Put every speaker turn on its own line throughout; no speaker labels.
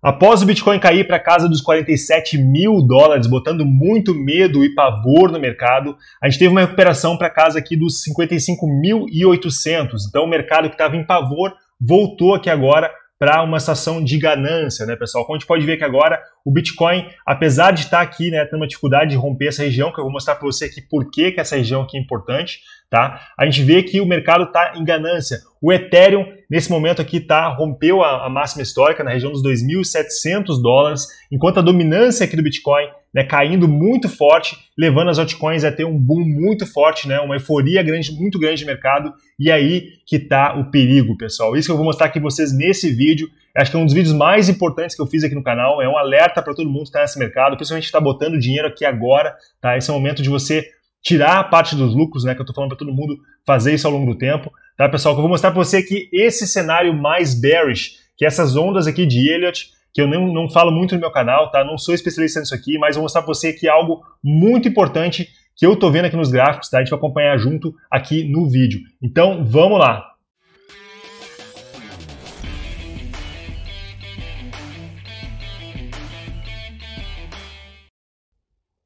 Após o Bitcoin cair para a casa dos 47 mil dólares, botando muito medo e pavor no mercado, a gente teve uma recuperação para a casa aqui dos 55.800. Então, o mercado que estava em pavor voltou aqui agora para uma situação de ganância, né, pessoal? Como a gente pode ver que agora o Bitcoin, apesar de estar tá aqui, né, tendo uma dificuldade de romper essa região, que eu vou mostrar para você aqui por que, que essa região aqui é importante, tá? A gente vê que o mercado está em ganância. O Ethereum, nesse momento aqui, tá, rompeu a, a máxima histórica na região dos 2.700 dólares, enquanto a dominância aqui do Bitcoin né, caindo muito forte, levando as altcoins a ter um boom muito forte, né, uma euforia grande, muito grande de mercado, e aí que está o perigo, pessoal. Isso que eu vou mostrar aqui para vocês nesse vídeo, acho que é um dos vídeos mais importantes que eu fiz aqui no canal, é um alerta para todo mundo que está nesse mercado, principalmente que está botando dinheiro aqui agora, tá? esse é o momento de você tirar a parte dos lucros, né, que eu estou falando para todo mundo fazer isso ao longo do tempo, tá, pessoal? Que eu vou mostrar para você aqui é esse cenário mais bearish, que essas ondas aqui de Elliott, que eu não, não falo muito no meu canal, tá? Não sou especialista nisso aqui, mas vou mostrar para você aqui é algo muito importante que eu estou vendo aqui nos gráficos, tá? A gente vai acompanhar junto aqui no vídeo. Então, vamos lá!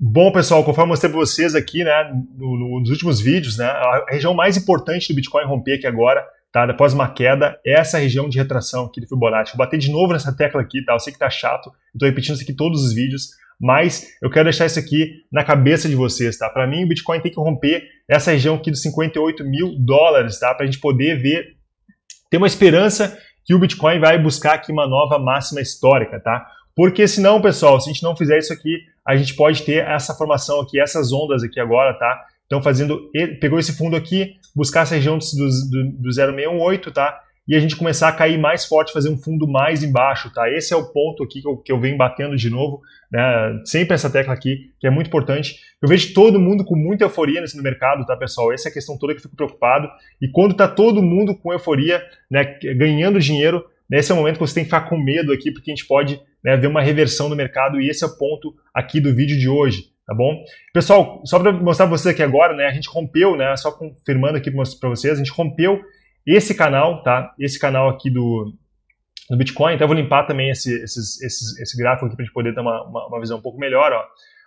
Bom, pessoal, conforme eu mostrei para vocês aqui, né, no, no, nos últimos vídeos, né, a região mais importante do Bitcoin romper aqui agora tá? Após uma queda, essa região de retração aqui do Fibonacci. Vou bater de novo nessa tecla aqui, tá? Eu sei que tá chato, estou repetindo isso aqui todos os vídeos, mas eu quero deixar isso aqui na cabeça de vocês, tá? Para mim, o Bitcoin tem que romper essa região aqui dos 58 mil dólares, tá? Para a gente poder ver, ter uma esperança que o Bitcoin vai buscar aqui uma nova máxima histórica, tá? Porque senão, pessoal, se a gente não fizer isso aqui, a gente pode ter essa formação aqui, essas ondas aqui agora, tá? Então, fazendo, pegou esse fundo aqui, buscar essa região do, do, do 0618, tá? E a gente começar a cair mais forte, fazer um fundo mais embaixo, tá? Esse é o ponto aqui que eu, que eu venho batendo de novo, né? Sempre essa tecla aqui, que é muito importante. Eu vejo todo mundo com muita euforia nesse mercado, tá, pessoal? Essa é a questão toda que eu fico preocupado. E quando tá todo mundo com euforia, né, ganhando dinheiro, né, esse é o momento que você tem que ficar com medo aqui, porque a gente pode né, ver uma reversão do mercado, e esse é o ponto aqui do vídeo de hoje tá bom? Pessoal, só para mostrar para vocês aqui agora, né, a gente rompeu, né, só confirmando aqui para vocês, a gente rompeu esse canal, tá? Esse canal aqui do, do Bitcoin, então eu vou limpar também esse, esses, esses, esse gráfico aqui para a gente poder ter uma, uma, uma, visão um pouco melhor, ó.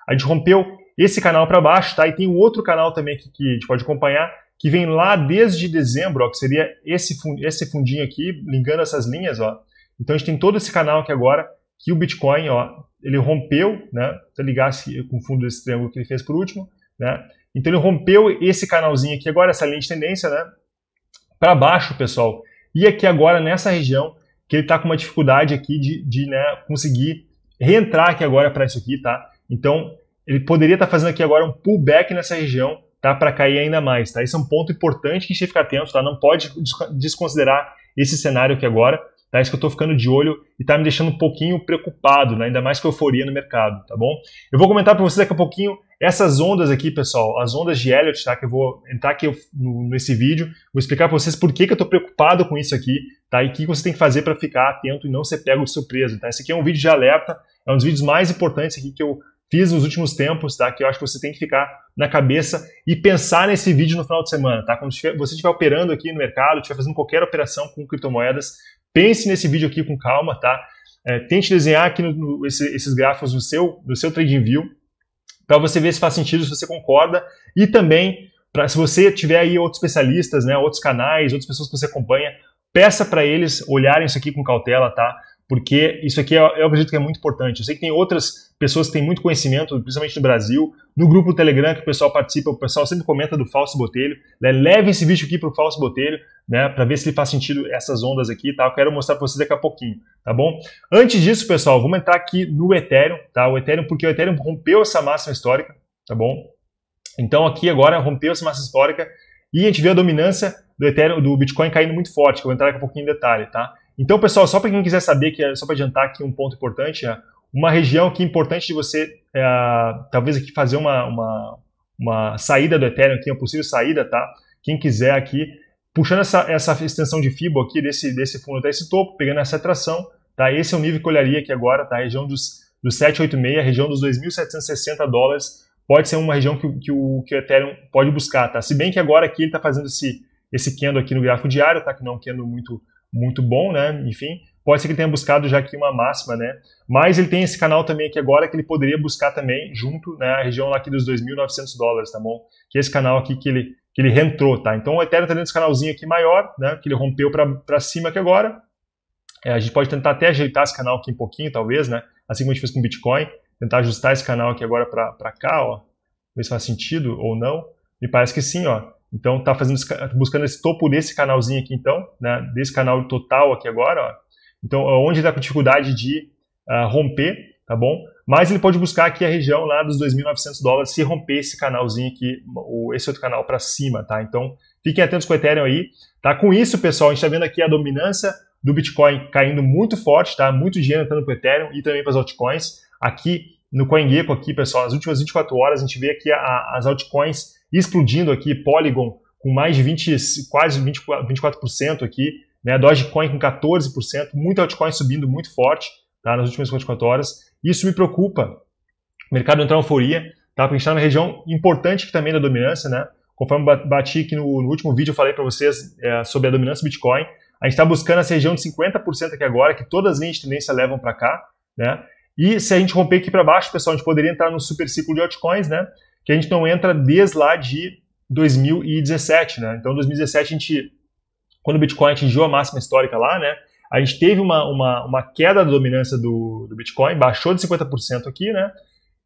A gente rompeu esse canal para baixo, tá? E tem um outro canal também aqui que a gente pode acompanhar, que vem lá desde dezembro, ó, que seria esse, esse fundinho aqui, ligando essas linhas, ó. Então a gente tem todo esse canal aqui agora, que o Bitcoin, ó, ele rompeu, né? Se eu ligasse com o fundo desse triângulo que ele fez por último, né? Então ele rompeu esse canalzinho aqui agora, essa linha de tendência, né? Para baixo, pessoal. E aqui agora, nessa região, que ele está com uma dificuldade aqui de, de né, conseguir reentrar aqui agora para isso aqui, tá? Então, ele poderia estar tá fazendo aqui agora um pullback nessa região, tá? Para cair ainda mais, tá? Esse é um ponto importante que a gente fica atento, tá? Não pode desconsiderar esse cenário aqui agora, tá? Isso que eu estou ficando de olho e está me deixando um pouquinho preocupado, né? ainda mais com a euforia no mercado, tá bom? Eu vou comentar para vocês daqui a pouquinho essas ondas aqui, pessoal, as ondas de Elliott, tá? Que eu vou entrar aqui no, nesse vídeo, vou explicar para vocês por que, que eu estou preocupado com isso aqui, tá? E o que você tem que fazer para ficar atento e não ser pego de surpresa, tá? Esse aqui é um vídeo de alerta, é um dos vídeos mais importantes aqui que eu fiz nos últimos tempos, tá? Que eu acho que você tem que ficar na cabeça e pensar nesse vídeo no final de semana, tá? Quando você estiver operando aqui no mercado, estiver fazendo qualquer operação com criptomoedas, pense nesse vídeo aqui com calma, tá? É, tente desenhar aqui no, no, esse, esses gráficos do seu, do seu view para você ver se faz sentido, se você concorda e também se você tiver aí outros especialistas, né, outros canais, outras pessoas que você acompanha, peça para eles olharem isso aqui com cautela, tá? porque isso aqui eu, eu acredito que é muito importante. Eu sei que tem outras pessoas que têm muito conhecimento, principalmente no Brasil, no grupo do Telegram que o pessoal participa, o pessoal sempre comenta do falso botelho, né? leve esse vídeo aqui para o falso botelho, né? para ver se ele faz sentido essas ondas aqui, tá? Eu quero mostrar para vocês daqui a pouquinho, tá bom? Antes disso, pessoal, vamos entrar aqui no Ethereum, tá? O Ethereum, porque o Ethereum rompeu essa máxima histórica, tá bom? Então aqui agora rompeu essa massa histórica e a gente vê a dominância do Ethereum, do Bitcoin caindo muito forte, que eu vou entrar daqui a pouquinho em detalhe, tá? Então, pessoal, só para quem quiser saber, que é, só para adiantar aqui um ponto importante, é uma região que é importante de você, é, talvez aqui fazer uma, uma, uma, saída do Ethereum, aqui, uma possível saída, tá? Quem quiser aqui, puxando essa, essa extensão de Fibo aqui desse, desse fundo até esse topo, pegando essa atração, tá? Esse é o nível que eu olharia aqui agora, tá? região dos, dos 786, a região dos 2.760 dólares, pode ser uma região que, que, o, que o Ethereum pode buscar, tá? Se bem que agora aqui ele está fazendo esse, esse candle aqui no gráfico diário, tá? Que não é um candle muito muito bom, né? Enfim, pode ser que ele tenha buscado já aqui uma máxima, né? Mas ele tem esse canal também aqui agora que ele poderia buscar também junto, né? região lá aqui dos 2.900 dólares, tá bom? Que é esse canal aqui que ele que ele reentrou, tá? Então o Ethereum tá dentro desse canalzinho aqui maior, né? Que ele rompeu para cima aqui agora. É, a gente pode tentar até ajeitar esse canal aqui um pouquinho, talvez, né? Assim como a gente fez com o Bitcoin, tentar ajustar esse canal aqui agora para cá, ó. Ver se faz sentido ou não. Me parece que sim, ó. Então tá fazendo tá buscando esse topo desse canalzinho aqui então, né, desse canal total aqui agora, ó. Então onde está com dificuldade de uh, romper, tá bom? Mas ele pode buscar aqui a região lá dos 2.900 dólares se romper esse canalzinho aqui, esse outro canal para cima, tá? Então fiquem atentos com o Ethereum aí, tá? Com isso, pessoal, a gente está vendo aqui a dominância do Bitcoin caindo muito forte, tá? Muito dinheiro entrando para o Ethereum e também para as altcoins. Aqui no CoinGecko aqui, pessoal, nas últimas 24 horas a gente vê aqui a, a, as altcoins explodindo aqui, Polygon com mais de 20, quase 24%, 24 aqui, né? Dogecoin com 14%, muito altcoin subindo muito forte tá? nas últimas 24 horas. Isso me preocupa. O mercado entrar em euforia, tá? porque a gente está numa região importante que também é da dominância. Né? Conforme bati aqui no, no último vídeo, eu falei para vocês é, sobre a dominância do Bitcoin. A gente está buscando essa região de 50% aqui agora, que todas as linhas de tendência levam para cá. Né? E se a gente romper aqui para baixo, pessoal, a gente poderia entrar no super ciclo de altcoins, né? que a gente não entra desde lá de 2017, né? Então, 2017 a gente, quando o Bitcoin atingiu a máxima histórica lá, né? A gente teve uma, uma, uma queda da dominância do, do Bitcoin, baixou de 50% aqui, né?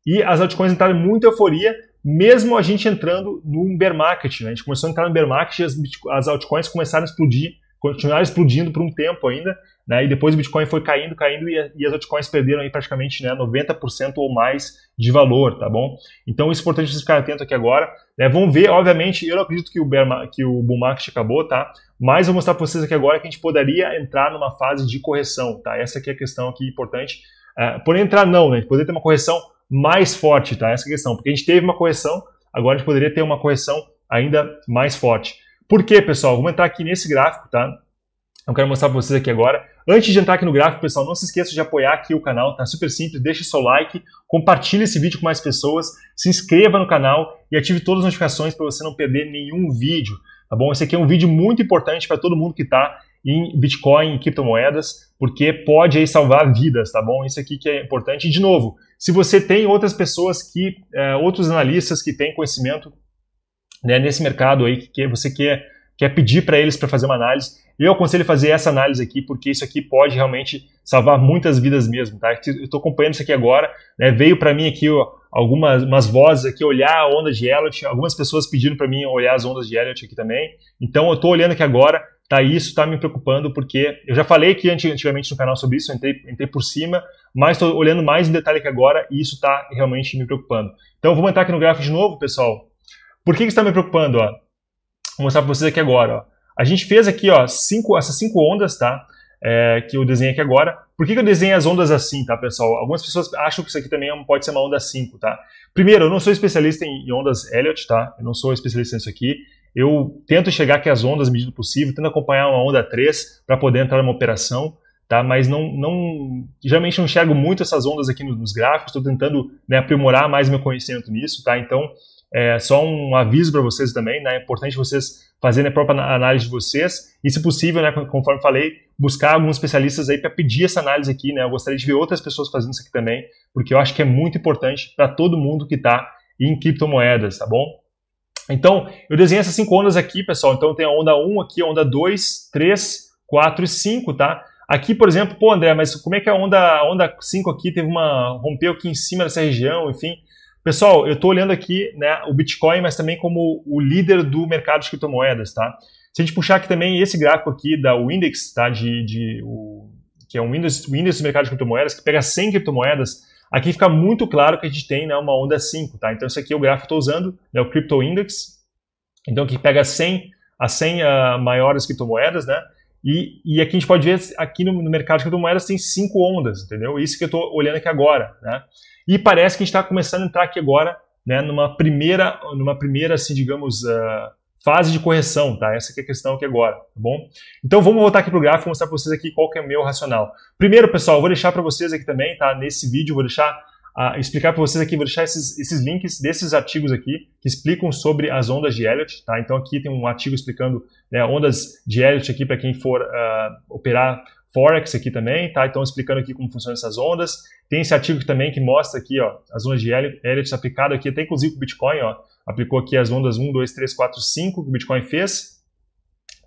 E as altcoins entraram em muita euforia, mesmo a gente entrando num bear market, né? A gente começou a entrar no bear market e as, as altcoins começaram a explodir, continuaram explodindo por um tempo ainda, né? E depois o Bitcoin foi caindo, caindo e, e as altcoins perderam aí praticamente né, 90% ou mais de valor, tá bom? Então isso é importante vocês ficarem atentos aqui agora. Né? Vão ver, obviamente, eu não acredito que o, bear, que o bull market acabou, tá? Mas vou mostrar para vocês aqui agora que a gente poderia entrar numa fase de correção, tá? Essa aqui é a questão aqui importante. Uh, é, por entrar não, né? A gente poderia ter uma correção mais forte, tá? Essa é a questão. Porque a gente teve uma correção, agora a gente poderia ter uma correção ainda mais forte. Por quê, pessoal? Vamos entrar aqui nesse gráfico, tá? Eu quero mostrar para vocês aqui agora Antes de entrar aqui no gráfico, pessoal, não se esqueça de apoiar aqui o canal, tá super simples, deixe seu like, compartilhe esse vídeo com mais pessoas, se inscreva no canal e ative todas as notificações para você não perder nenhum vídeo, tá bom? Esse aqui é um vídeo muito importante para todo mundo que está em Bitcoin e criptomoedas, porque pode aí salvar vidas, tá bom? Isso aqui que é importante. E, de novo, se você tem outras pessoas que, eh, outros analistas que têm conhecimento né, nesse mercado aí, que você quer que é pedir para eles para fazer uma análise. Eu aconselho fazer essa análise aqui, porque isso aqui pode realmente salvar muitas vidas mesmo, tá? Eu estou acompanhando isso aqui agora, né? veio para mim aqui ó, algumas umas vozes aqui, olhar a onda de Elliot, algumas pessoas pedindo para mim olhar as ondas de Elliot aqui também, então eu estou olhando aqui agora, tá? isso está me preocupando, porque eu já falei aqui antigamente no canal sobre isso, entrei, entrei por cima, mas estou olhando mais em detalhe aqui agora e isso está realmente me preocupando. Então vamos entrar aqui no gráfico de novo, pessoal. Por que, que está me preocupando? Ó? Vou mostrar para vocês aqui agora. Ó. A gente fez aqui ó, cinco, essas cinco ondas, tá? É, que eu desenhei aqui agora. Por que, que, eu desenho as ondas assim, tá, pessoal? Algumas pessoas acham que isso aqui também é pode ser uma onda 5, tá? Primeiro, eu não sou especialista em ondas Elliott, tá? Eu não sou especialista nisso aqui. Eu tento chegar aqui as ondas, medida possível, tento acompanhar uma onda 3 para poder entrar numa operação, tá? Mas não, não, geralmente não enxergo muito essas ondas aqui nos, nos gráficos, estou tentando né, aprimorar mais meu conhecimento nisso, tá? Então, é, só um aviso para vocês também, né? É importante vocês fazerem a própria análise de vocês e, se possível, né, conforme falei, buscar alguns especialistas aí para pedir essa análise aqui, né? Eu gostaria de ver outras pessoas fazendo isso aqui também, porque eu acho que é muito importante para todo mundo que está em criptomoedas, tá bom? Então, eu desenhei essas cinco ondas aqui, pessoal. Então, tem a onda 1 aqui, a onda 2, 3, 4 e 5, tá? Aqui, por exemplo, pô, André, mas como é que a onda, a onda 5 aqui teve uma. rompeu aqui em cima dessa região, enfim. Pessoal, eu estou olhando aqui né, o Bitcoin, mas também como o líder do mercado de criptomoedas, tá? Se a gente puxar aqui também esse gráfico aqui da Windex, tá? De, de o, que é um índice, o índice do mercado de criptomoedas, que pega 100 criptomoedas, aqui fica muito claro que a gente tem né, uma onda 5, tá? Então esse aqui é o gráfico que eu estou usando, é né, o Crypto Index, então que pega 100, as 100 uh, ah, maiores criptomoedas, né? E, e aqui a gente pode ver, aqui no, no mercado de criptomoedas tem cinco ondas, entendeu? Isso que eu estou olhando aqui agora, né? E parece que a gente está começando a entrar aqui agora, né, numa primeira, numa primeira assim, digamos, uh, fase de correção, tá? Essa é a questão aqui agora, tá bom? Então vamos voltar aqui para o gráfico e mostrar para vocês aqui qual que é o meu racional. Primeiro, pessoal, eu vou deixar para vocês aqui também, tá? Nesse vídeo, vou deixar a explicar para vocês aqui, vou deixar esses, esses links desses artigos aqui que explicam sobre as ondas de Elliott, tá? Então aqui tem um artigo explicando né, ondas de Elliott aqui para quem for uh, operar Forex aqui também, tá? Então explicando aqui como funcionam essas ondas. Tem esse artigo também que mostra aqui, ó, as ondas de Elliott aplicado aqui, até inclusive com o Bitcoin, ó, aplicou aqui as ondas 1, 2, 3, 4, 5 que o Bitcoin fez.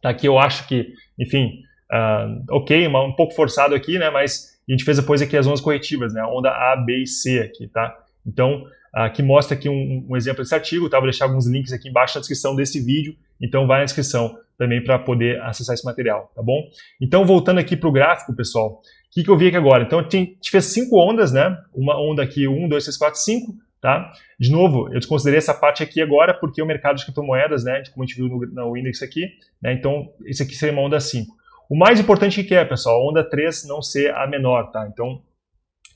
Tá aqui eu acho que, enfim, uh, ok, um pouco forçado aqui, né? Mas a gente fez depois aqui as ondas corretivas, né? A onda A, B e C aqui, tá? Então, aqui mostra aqui um, um exemplo desse artigo, tá? Vou deixar alguns links aqui embaixo na descrição desse vídeo, então vai na descrição também para poder acessar esse material, tá bom? Então, voltando aqui para o gráfico, pessoal, o que, que, eu vi aqui agora? Então, a gente fez cinco ondas, né? Uma onda aqui, um dois três quatro cinco tá? De novo, eu desconsiderei essa parte aqui agora porque o mercado de criptomoedas, né? Como a gente viu no, no índice aqui, né? Então, esse aqui seria uma onda cinco o mais importante que é, pessoal, a onda 3 não ser a menor, tá? Então,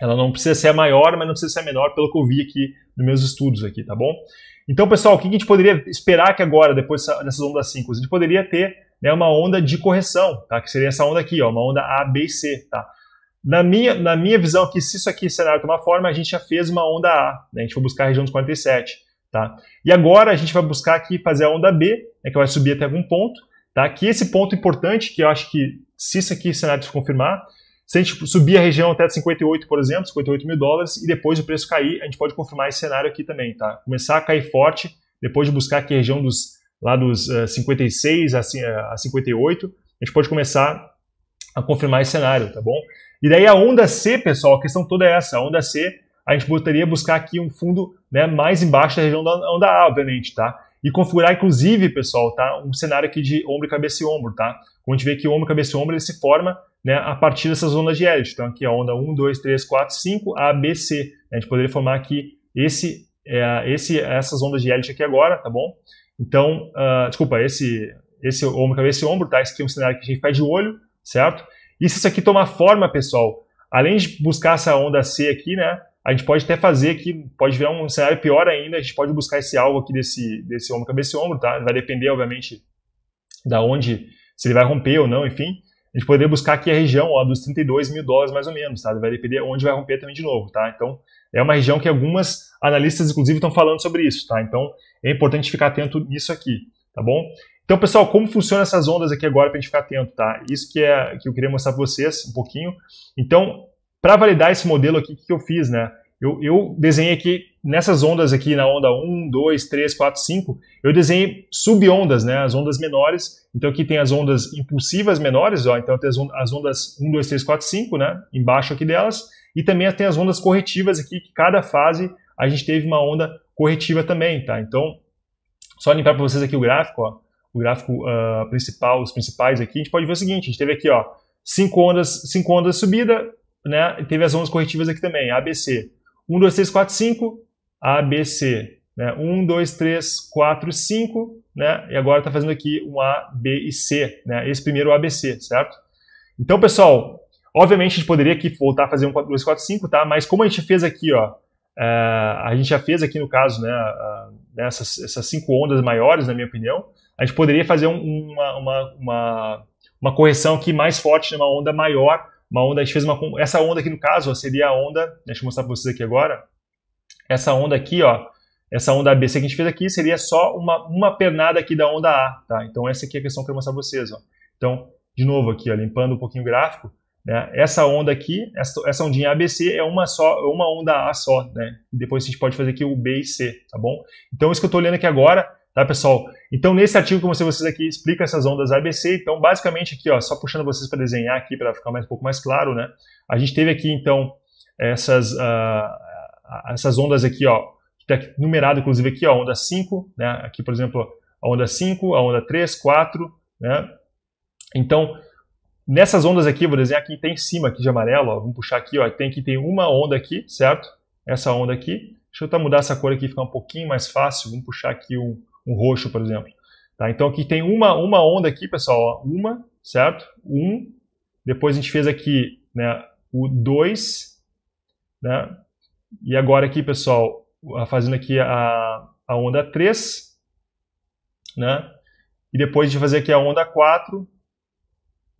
ela não precisa ser a maior, mas não precisa ser a menor, pelo que eu vi aqui nos meus estudos aqui, tá bom? Então, pessoal, o que a gente poderia esperar que agora, depois dessas ondas 5? A gente poderia ter né, uma onda de correção, tá? Que seria essa onda aqui, ó, uma onda A, B e C, tá? Na minha, na minha visão aqui, se isso aqui cenário tomar forma, a gente já fez uma onda A, né? A gente foi buscar a região dos 47, tá? E agora a gente vai buscar aqui fazer a onda B, né, que vai subir até algum ponto, Tá? Aqui esse ponto importante, que eu acho que, se isso aqui cenário se confirmar, se a gente subir a região até 58, por exemplo, 58 mil dólares, e depois o preço cair, a gente pode confirmar esse cenário aqui também, tá? Começar a cair forte, depois de buscar aqui a região dos, lá dos uh, eh, 56 a, eh, a 58, a gente pode começar a confirmar esse cenário, tá bom? E daí a onda C, pessoal, a questão toda é essa, a onda C, a gente poderia buscar aqui um fundo né, mais embaixo da região da onda A, obviamente, tá? E configurar, inclusive, pessoal, tá? Um cenário aqui de ombro, cabeça e ombro, tá? Como a gente vê que ombro, cabeça e ombro, ele se forma né, a partir dessas ondas de Elliott. Então, aqui a onda 1, 2, 3, 4, 5, A, B, C. A gente poderia formar aqui esse, é, esse, essas ondas de Elliott aqui agora, tá bom? Então, uh, desculpa, esse, esse ombro, cabeça e ombro, tá? Esse aqui é um cenário que a gente faz de olho, certo? E se isso aqui tomar forma, pessoal, além de buscar essa onda C aqui, né? a gente pode até fazer aqui, pode virar um cenário pior ainda, a gente pode buscar esse algo aqui desse, desse ombro, cabeça e ombro, tá? Vai depender, obviamente, da onde, se ele vai romper ou não, enfim. A gente poderia buscar aqui a região ó, dos 32 mil dólares mais ou menos, tá? Vai depender onde vai romper também de novo, tá? Então, é uma região que algumas analistas, inclusive, estão falando sobre isso, tá? Então, é importante ficar atento nisso aqui, tá bom? Então, pessoal, como funcionam essas ondas aqui agora para a gente ficar atento, tá? Isso que, é, que eu queria mostrar para vocês um pouquinho. Então, para validar esse modelo aqui, o que eu fiz, né? Eu, eu, desenhei aqui, nessas ondas aqui, na onda 1, 2, 3, 4, 5, eu desenhei subondas, né? As ondas menores. Então aqui tem as ondas impulsivas menores, ó. Então tem as ondas 1, 2, 3, 4, 5, né? Embaixo aqui delas. E também tem as ondas corretivas aqui, que cada fase a gente teve uma onda corretiva também, tá? Então, só limpar para vocês aqui o gráfico, ó. O gráfico uh, principal, os principais aqui, a gente pode ver o seguinte, a gente teve aqui, ó, cinco ondas, cinco ondas subida, né, teve as ondas corretivas aqui também, ABC. 1, 2, 3, 4, 5, ABC. Né? 1, 2, 3, 4, 5, né? e agora está fazendo aqui um A, B e C, né? esse primeiro é ABC, certo? Então, pessoal, obviamente a gente poderia aqui voltar a fazer um 4, 2, 4, 5, tá? mas como a gente fez aqui, ó, é, a gente já fez aqui no caso né, né, essas, essas cinco ondas maiores, na minha opinião, a gente poderia fazer uma, uma, uma, uma correção aqui mais forte, uma onda maior, uma onda, a gente fez uma, essa onda aqui no caso ó, seria a onda, deixa eu mostrar para vocês aqui agora, essa onda aqui, ó, essa onda ABC que a gente fez aqui seria só uma, uma pernada aqui da onda A, tá? Então essa aqui é a questão que eu quero mostrar para vocês, ó. Então, de novo aqui, ó, limpando um pouquinho o gráfico, né? Essa onda aqui, essa, essa ondinha ABC é uma só, é uma onda A só, né? depois a gente pode fazer aqui o B e C, tá bom? Então isso que eu estou olhando aqui agora Tá, pessoal? Então, nesse artigo que eu mostrei vocês aqui, explica essas ondas ABC. Então, basicamente aqui, ó, só puxando vocês para desenhar aqui, para ficar mais, um pouco mais claro, né? A gente teve aqui, então, essas, uh, essas ondas aqui, ó, que tá numerado, inclusive, aqui, ó, onda 5, né? Aqui, por exemplo, a onda 5, a onda 3, 4, né? Então, nessas ondas aqui, vou desenhar aqui, tem em cima aqui de amarelo, ó, vamos puxar aqui, ó, tem que tem uma onda aqui, certo? Essa onda aqui. Deixa eu tá, mudar essa cor aqui, ficar um pouquinho mais fácil. Vamos puxar aqui um um roxo, por exemplo. Tá? Então aqui tem uma, uma onda aqui, pessoal, ó, uma, certo? Um, depois a gente fez aqui né, o dois, né? e agora aqui, pessoal, fazendo aqui a, a onda três, né? e depois a gente fazer aqui a onda quatro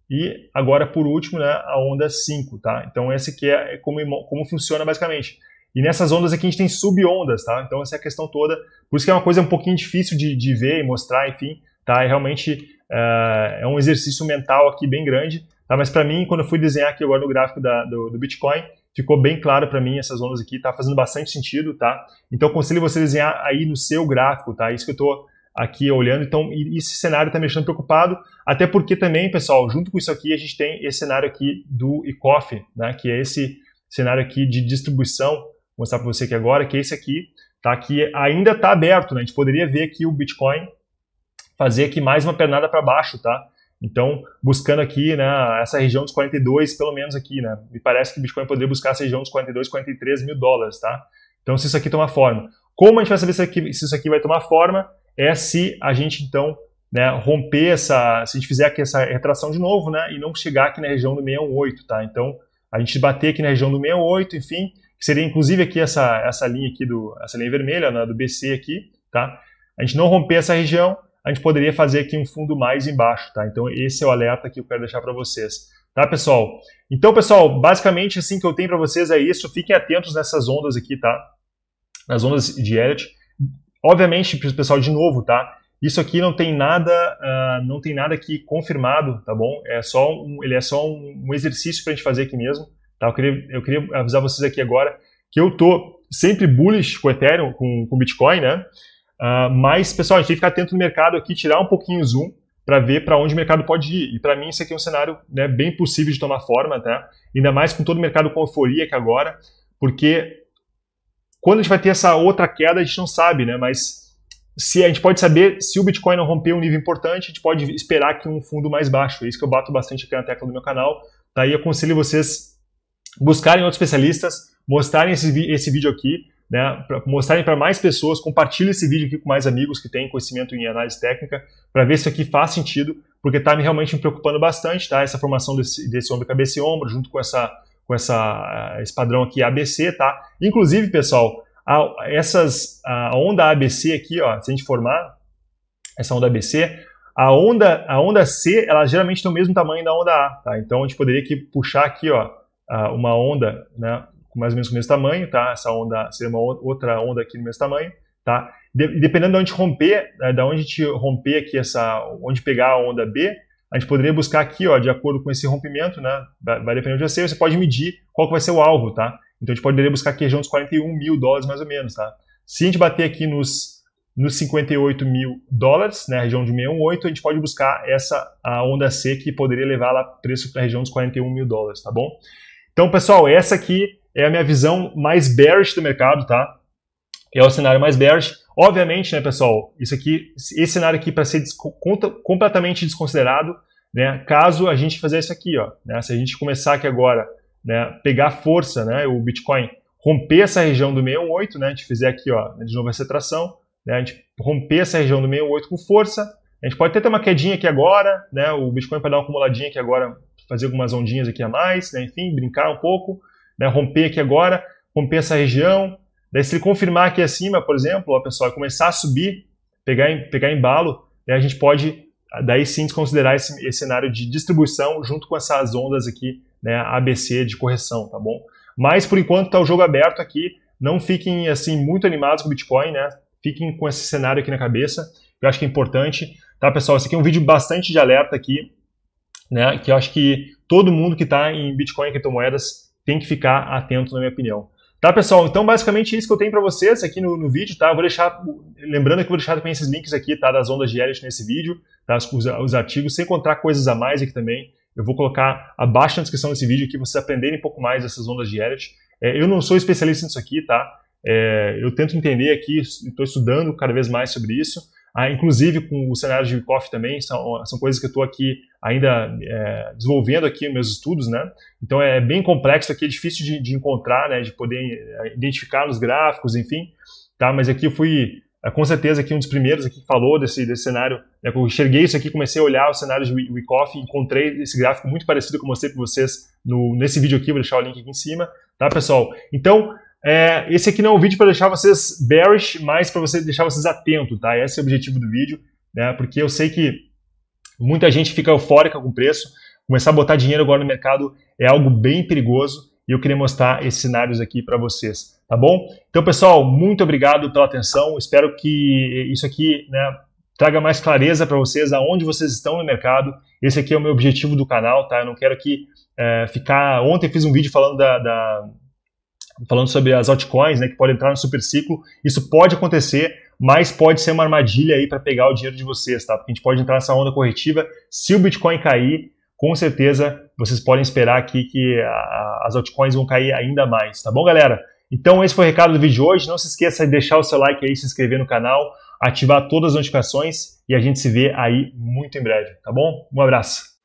e agora, por último, né, a onda 5, tá? Então, esse aqui é, é como, como funciona basicamente. E nessas ondas aqui a gente tem subondas, tá? Então essa é a questão toda. Por isso que é uma coisa um pouquinho difícil de, de ver e mostrar, enfim, tá? É realmente uh, é um exercício mental aqui bem grande, tá? Mas para mim, quando eu fui desenhar aqui agora no gráfico da, do, do, Bitcoin, ficou bem claro para mim essas ondas aqui, tá fazendo bastante sentido, tá? Então eu aconselho você a desenhar aí no seu gráfico, tá? É isso que eu estou aqui olhando. Então esse cenário tá me deixando preocupado, até porque também, pessoal, junto com isso aqui a gente tem esse cenário aqui do ICOF, né? Que é esse cenário aqui de distribuição Vou mostrar para você aqui agora que esse aqui tá que ainda está aberto, né? A gente poderia ver aqui o Bitcoin fazer aqui mais uma pernada para baixo, tá? Então, buscando aqui, né, essa região dos 42, pelo menos aqui, né? Me parece que o Bitcoin poderia buscar essa região dos 42, 43 mil dólares, tá? Então, se isso aqui tomar forma. Como a gente vai saber se, aqui, se isso aqui vai tomar forma? É se a gente, então, né, romper essa... Se a gente fizer aqui essa retração de novo, né? E não chegar aqui na região do 618, tá? Então, a gente bater aqui na região do 68, enfim, que seria inclusive aqui essa, essa linha aqui do essa linha vermelha né, do BC aqui, tá? A gente não romper essa região, a gente poderia fazer aqui um fundo mais embaixo, tá? Então esse é o alerta que eu quero deixar para vocês, tá, pessoal? Então, pessoal, basicamente assim que eu tenho para vocês é isso. Fiquem atentos nessas ondas aqui, tá? Nas ondas de Elliott Obviamente, pessoal, de novo, tá? Isso aqui não tem nada, uh, não tem nada aqui confirmado, tá bom? É só um, ele é só um, um exercício para a gente fazer aqui mesmo. Tá? Eu, queria, eu queria avisar vocês aqui agora que eu tô sempre bullish com Ethereum, com, com Bitcoin, né? Uh, mas, pessoal, a gente tem que ficar atento no mercado aqui, tirar um pouquinho o zoom para ver para onde o mercado pode ir. E para mim, isso aqui é um cenário né, bem possível de tomar forma, tá? ainda mais com todo o mercado com euforia que agora, porque quando a gente vai ter essa outra queda, a gente não sabe, né? Mas se a gente pode saber se o Bitcoin não romper um nível importante, a gente pode esperar que um fundo mais baixo. É isso que eu bato bastante aqui na tecla do meu canal. Daí tá eu aconselho vocês buscarem outros especialistas, mostrarem esse, esse vídeo aqui, né, pra mostrarem para mais pessoas, compartilhem esse vídeo aqui com mais amigos que têm conhecimento em análise técnica, para ver se isso aqui faz sentido, porque está me realmente me preocupando bastante, tá? Essa formação desse, desse ombro, cabeça e ombro, junto com, essa, com essa, ah, esse padrão aqui ABC, tá? Inclusive, pessoal, a, essas, a onda ABC aqui, ó, se a gente formar essa onda ABC, a onda, a onda C, ela geralmente tem o mesmo tamanho da onda A, tá? Então a gente poderia aqui puxar aqui, ó, uh, uma onda, né, mais ou menos com o mesmo tamanho, tá? Essa onda seria uma outra onda aqui do mesmo tamanho, tá? De, dependendo de onde romper, né, da onde a gente romper aqui essa, onde pegar a onda B, a gente poderia buscar aqui, ó, de acordo com esse rompimento, né? Vai, depender de você, você pode medir qual que vai ser o alvo, tá? Então a gente poderia buscar aqui a região dos 41 mil dólares mais ou menos, tá? Se a gente bater aqui nos, nos 58 mil dólares, né, região de 618, a gente pode buscar essa a onda C que poderia levar lá preço para a região dos 41 mil dólares, tá bom? Então, pessoal, essa aqui é a minha visão mais bearish do mercado, tá? É o cenário mais bearish. Obviamente, né, pessoal, isso aqui, esse cenário aqui para ser completamente desconsiderado, né? Caso a gente fizer isso aqui, ó, né? Se a gente começar aqui agora, né, pegar força, né, o Bitcoin romper essa região do 68, né? A gente fizer aqui, ó, de novo essa tração, né? A gente romper essa região do 68 com força, a gente pode até ter uma quedinha aqui agora, né? O Bitcoin pode dar uma acumuladinha aqui agora fazer algumas ondinhas aqui a mais, né? enfim, brincar um pouco, né? romper aqui agora, romper essa região. Daí, se ele confirmar aqui acima, por exemplo, ó, pessoal, começar a subir, pegar, em, pegar embalo, né? a gente pode ah, daí sim desconsiderar esse, esse, cenário de distribuição junto com essas ondas aqui, né, ABC de correção, tá bom? Mas por enquanto está o jogo aberto aqui, não fiquem assim muito animados com o Bitcoin, né? Fiquem com esse cenário aqui na cabeça, eu acho que é importante, tá pessoal? Esse aqui é um vídeo bastante de alerta aqui, né? Que eu acho que todo mundo que está em Bitcoin e criptomoedas tem que ficar atento, na minha opinião. Tá, pessoal? Então, basicamente, isso que eu tenho para vocês aqui no, no, vídeo, tá? Eu vou deixar, lembrando que eu vou deixar também esses links aqui, tá? Das ondas de Elliot nesse vídeo, tá? Os, os artigos, sem encontrar coisas a mais aqui também. Eu vou colocar abaixo na descrição desse vídeo aqui, vocês aprenderem um pouco mais dessas ondas de Elliot. É, eu não sou especialista nisso aqui, tá? É, eu tento entender aqui, estou estudando cada vez mais sobre isso. Ah, inclusive com o cenário de Wyckoff também, são, são coisas que eu estou aqui ainda é, desenvolvendo aqui meus estudos, né? Então é, é bem complexo aqui, é difícil de, de encontrar, né? De poder é, identificar nos gráficos, enfim, tá? Mas aqui eu fui é, com certeza aqui um dos primeiros aqui que falou desse, desse cenário, né, eu enxerguei isso aqui, comecei a olhar o cenário de Wyckoff e encontrei esse gráfico muito parecido que eu mostrei para vocês no, nesse vídeo aqui, vou deixar o link aqui em cima, tá pessoal? Então, é, esse aqui não é um vídeo para deixar vocês bearish, mas para você deixar vocês atentos, tá? Esse é o objetivo do vídeo, né, porque eu sei que Muita gente fica eufórica com o preço. Começar a botar dinheiro agora no mercado é algo bem perigoso e eu queria mostrar esses cenários aqui para vocês, tá bom? Então, pessoal, muito obrigado pela atenção. Espero que isso aqui né, traga mais clareza para vocês aonde vocês estão no mercado. Esse aqui é o meu objetivo do canal, tá? Eu não quero que é, ficar. Ontem fiz um vídeo falando da, da falando sobre as altcoins, né, que podem entrar no superciclo. Isso pode acontecer, mas pode ser uma armadilha aí para pegar o dinheiro de vocês, tá? Porque a gente pode entrar nessa onda corretiva. Se o Bitcoin cair, com certeza vocês podem esperar aqui que a, as altcoins vão cair ainda mais, tá bom, galera? Então esse foi o recado do vídeo de hoje. Não se esqueça de deixar o seu like aí, se inscrever no canal, ativar todas as notificações e a gente se vê aí muito em breve, tá bom? Um abraço.